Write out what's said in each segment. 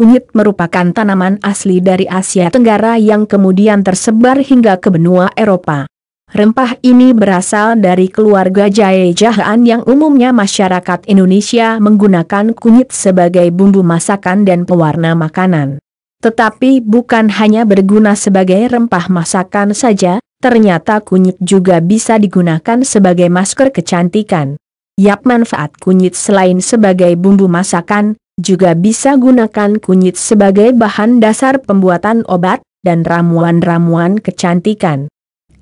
Kunyit merupakan tanaman asli dari Asia Tenggara yang kemudian tersebar hingga ke benua Eropa. Rempah ini berasal dari keluarga jahe jahaan yang umumnya masyarakat Indonesia menggunakan kunyit sebagai bumbu masakan dan pewarna makanan. Tetapi bukan hanya berguna sebagai rempah masakan saja, ternyata kunyit juga bisa digunakan sebagai masker kecantikan. Yap manfaat kunyit selain sebagai bumbu masakan, juga bisa gunakan kunyit sebagai bahan dasar pembuatan obat dan ramuan-ramuan kecantikan.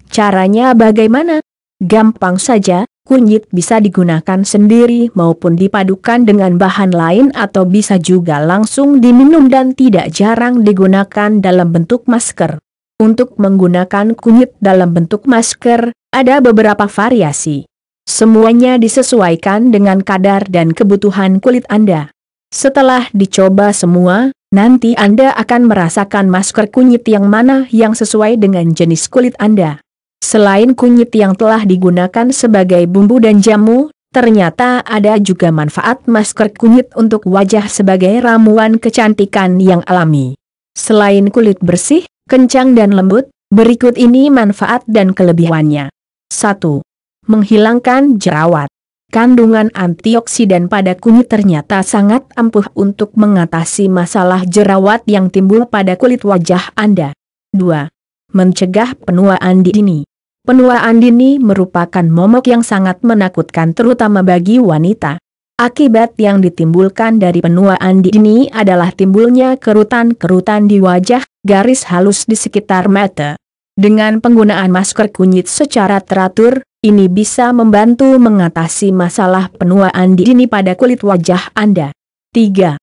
Caranya bagaimana? Gampang saja, kunyit bisa digunakan sendiri maupun dipadukan dengan bahan lain atau bisa juga langsung diminum dan tidak jarang digunakan dalam bentuk masker. Untuk menggunakan kunyit dalam bentuk masker, ada beberapa variasi. Semuanya disesuaikan dengan kadar dan kebutuhan kulit Anda. Setelah dicoba semua, nanti Anda akan merasakan masker kunyit yang mana yang sesuai dengan jenis kulit Anda. Selain kunyit yang telah digunakan sebagai bumbu dan jamu, ternyata ada juga manfaat masker kunyit untuk wajah sebagai ramuan kecantikan yang alami. Selain kulit bersih, kencang dan lembut, berikut ini manfaat dan kelebihannya. 1. Menghilangkan jerawat. Kandungan antioksidan pada kunyit ternyata sangat ampuh untuk mengatasi masalah jerawat yang timbul pada kulit wajah Anda. 2. Mencegah penuaan dini. Penuaan dini merupakan momok yang sangat menakutkan terutama bagi wanita. Akibat yang ditimbulkan dari penuaan dini adalah timbulnya kerutan-kerutan di wajah, garis halus di sekitar mata. Dengan penggunaan masker kunyit secara teratur, ini bisa membantu mengatasi masalah penuaan dini pada kulit wajah Anda. 3.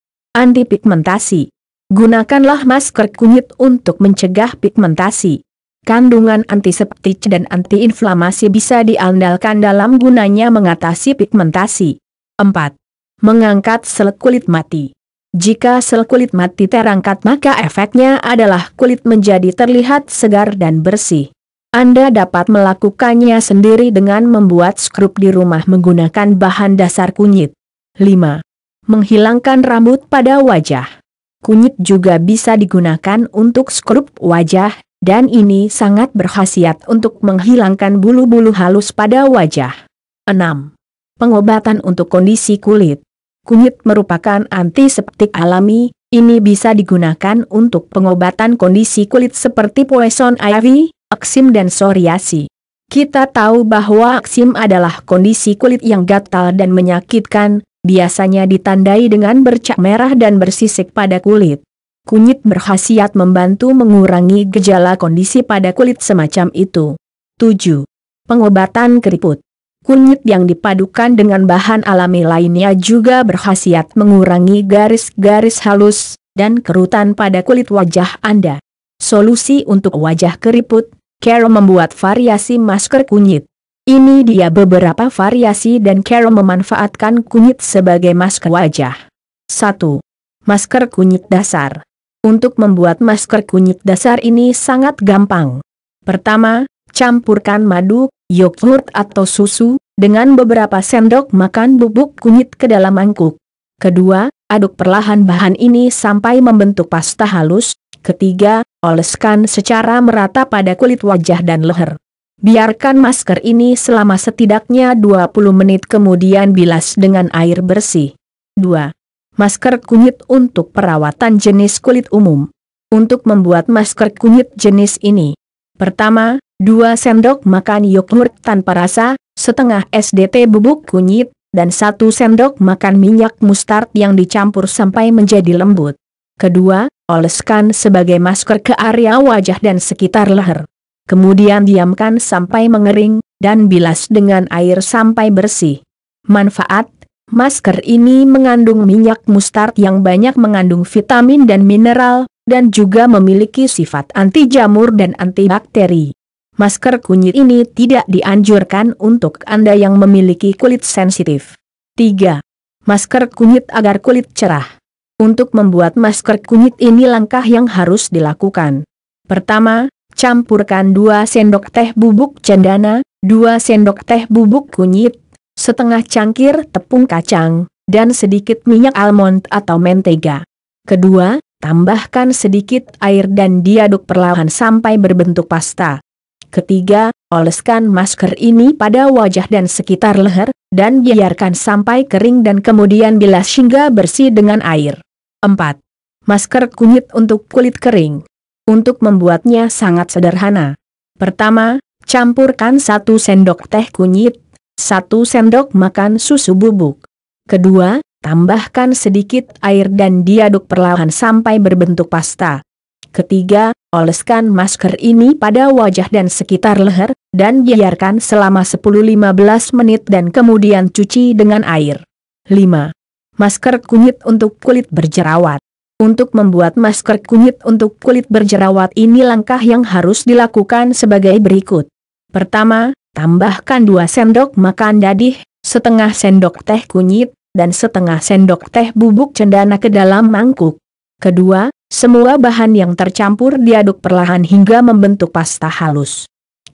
pigmentasi. Gunakanlah masker kunyit untuk mencegah pigmentasi. Kandungan antiseptik dan antiinflamasi bisa diandalkan dalam gunanya mengatasi pigmentasi. 4. Mengangkat sel kulit mati Jika sel kulit mati terangkat maka efeknya adalah kulit menjadi terlihat segar dan bersih. Anda dapat melakukannya sendiri dengan membuat skrup di rumah menggunakan bahan dasar kunyit. 5. Menghilangkan rambut pada wajah. Kunyit juga bisa digunakan untuk skrup wajah, dan ini sangat berkhasiat untuk menghilangkan bulu-bulu halus pada wajah. 6. Pengobatan untuk kondisi kulit. Kunyit merupakan antiseptik alami, ini bisa digunakan untuk pengobatan kondisi kulit seperti poison ivy, eksim dan psoriasi. Kita tahu bahwa aksim adalah kondisi kulit yang gatal dan menyakitkan, biasanya ditandai dengan bercak merah dan bersisik pada kulit. Kunyit berkhasiat membantu mengurangi gejala kondisi pada kulit semacam itu. 7. Pengobatan keriput Kunyit yang dipadukan dengan bahan alami lainnya juga berkhasiat mengurangi garis-garis halus dan kerutan pada kulit wajah Anda. Solusi untuk wajah keriput, Carol membuat variasi masker kunyit. Ini dia beberapa variasi dan Carol memanfaatkan kunyit sebagai masker wajah. 1. Masker kunyit dasar. Untuk membuat masker kunyit dasar ini sangat gampang. Pertama, campurkan madu, yogurt atau susu, dengan beberapa sendok makan bubuk kunyit ke dalam mangkuk. Kedua, aduk perlahan bahan ini sampai membentuk pasta halus, Ketiga, oleskan secara merata pada kulit wajah dan leher. Biarkan masker ini selama setidaknya 20 menit kemudian bilas dengan air bersih. 2. Masker kunyit untuk perawatan jenis kulit umum. Untuk membuat masker kunyit jenis ini. Pertama, 2 sendok makan yogurt tanpa rasa, setengah SDT bubuk kunyit, dan 1 sendok makan minyak mustard yang dicampur sampai menjadi lembut. Kedua, oleskan sebagai masker ke area wajah dan sekitar leher. Kemudian diamkan sampai mengering, dan bilas dengan air sampai bersih. Manfaat, masker ini mengandung minyak mustard yang banyak mengandung vitamin dan mineral, dan juga memiliki sifat anti jamur dan antibakteri. Masker kunyit ini tidak dianjurkan untuk Anda yang memiliki kulit sensitif. 3. Masker kunyit agar kulit cerah. Untuk membuat masker kunyit ini langkah yang harus dilakukan. Pertama, campurkan 2 sendok teh bubuk cendana, 2 sendok teh bubuk kunyit, setengah cangkir tepung kacang, dan sedikit minyak almond atau mentega. Kedua, tambahkan sedikit air dan diaduk perlahan sampai berbentuk pasta. Ketiga, oleskan masker ini pada wajah dan sekitar leher, dan biarkan sampai kering dan kemudian bilas hingga bersih dengan air. 4. Masker kunyit untuk kulit kering. Untuk membuatnya sangat sederhana. Pertama, campurkan 1 sendok teh kunyit, 1 sendok makan susu bubuk. Kedua, tambahkan sedikit air dan diaduk perlahan sampai berbentuk pasta. Ketiga, oleskan masker ini pada wajah dan sekitar leher, dan biarkan selama 10-15 menit dan kemudian cuci dengan air. 5. Masker kunyit untuk kulit berjerawat. Untuk membuat masker kunyit untuk kulit berjerawat ini langkah yang harus dilakukan sebagai berikut. Pertama, tambahkan 2 sendok makan dadih, setengah sendok teh kunyit, dan setengah sendok teh bubuk cendana ke dalam mangkuk. Kedua, semua bahan yang tercampur diaduk perlahan hingga membentuk pasta halus.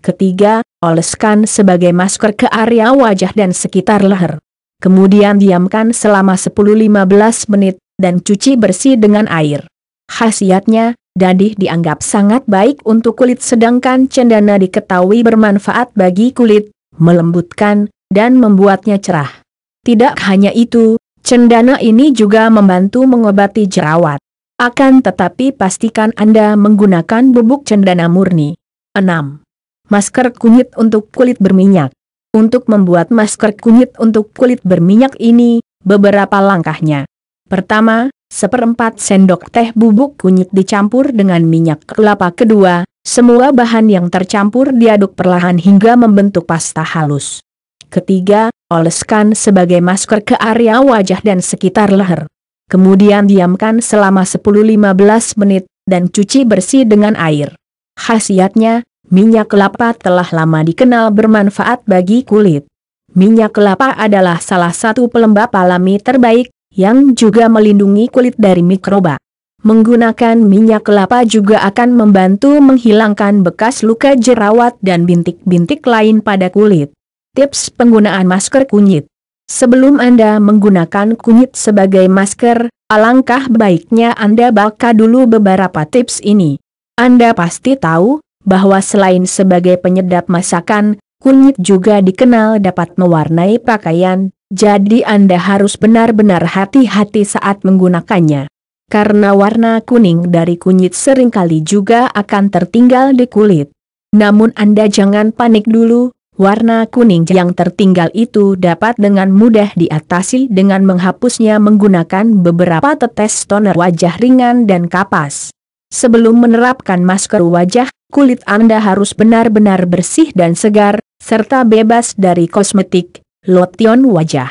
Ketiga, oleskan sebagai masker ke area wajah dan sekitar leher. Kemudian diamkan selama 10-15 menit, dan cuci bersih dengan air. Khasiatnya, dadih dianggap sangat baik untuk kulit sedangkan cendana diketahui bermanfaat bagi kulit, melembutkan, dan membuatnya cerah. Tidak hanya itu, cendana ini juga membantu mengobati jerawat. Akan tetapi pastikan Anda menggunakan bubuk cendana murni. 6. Masker kunyit untuk kulit berminyak. Untuk membuat masker kunyit untuk kulit berminyak ini, beberapa langkahnya. Pertama, seperempat sendok teh bubuk kunyit dicampur dengan minyak kelapa kedua, semua bahan yang tercampur diaduk perlahan hingga membentuk pasta halus. Ketiga, oleskan sebagai masker ke area wajah dan sekitar leher. Kemudian diamkan selama 10-15 menit, dan cuci bersih dengan air. Khasiatnya, Minyak kelapa telah lama dikenal bermanfaat bagi kulit. Minyak kelapa adalah salah satu pelembab alami terbaik, yang juga melindungi kulit dari mikroba. Menggunakan minyak kelapa juga akan membantu menghilangkan bekas luka jerawat dan bintik-bintik lain pada kulit. Tips penggunaan masker kunyit Sebelum Anda menggunakan kunyit sebagai masker, alangkah baiknya Anda baca dulu beberapa tips ini. Anda pasti tahu, bahwa selain sebagai penyedap masakan, kunyit juga dikenal dapat mewarnai pakaian, jadi Anda harus benar-benar hati-hati saat menggunakannya. Karena warna kuning dari kunyit seringkali juga akan tertinggal di kulit. Namun Anda jangan panik dulu, warna kuning yang tertinggal itu dapat dengan mudah diatasi dengan menghapusnya menggunakan beberapa tetes toner wajah ringan dan kapas. Sebelum menerapkan masker wajah, kulit Anda harus benar-benar bersih dan segar, serta bebas dari kosmetik, lotion wajah.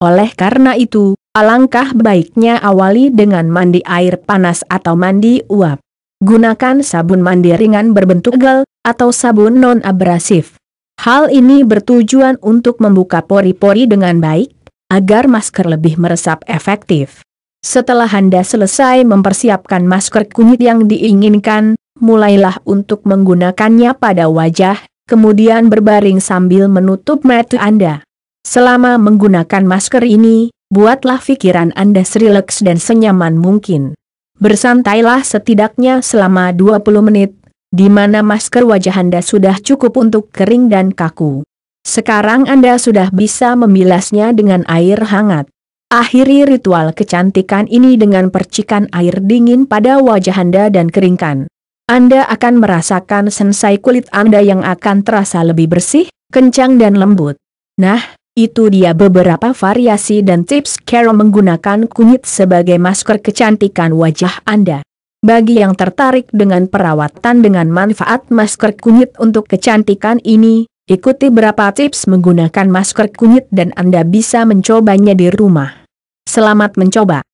Oleh karena itu, alangkah baiknya awali dengan mandi air panas atau mandi uap. Gunakan sabun mandi ringan berbentuk gel, atau sabun non-abrasif. Hal ini bertujuan untuk membuka pori-pori dengan baik, agar masker lebih meresap efektif. Setelah Anda selesai mempersiapkan masker kunyit yang diinginkan, mulailah untuk menggunakannya pada wajah, kemudian berbaring sambil menutup mata Anda. Selama menggunakan masker ini, buatlah pikiran Anda serileks dan senyaman mungkin. Bersantailah setidaknya selama 20 menit, di mana masker wajah Anda sudah cukup untuk kering dan kaku. Sekarang Anda sudah bisa membilasnya dengan air hangat. Akhiri ritual kecantikan ini dengan percikan air dingin pada wajah Anda dan keringkan. Anda akan merasakan sensai kulit Anda yang akan terasa lebih bersih, kencang dan lembut. Nah, itu dia beberapa variasi dan tips Carol menggunakan kunyit sebagai masker kecantikan wajah Anda. Bagi yang tertarik dengan perawatan dengan manfaat masker kunyit untuk kecantikan ini, ikuti berapa tips menggunakan masker kunyit dan Anda bisa mencobanya di rumah. Selamat mencoba.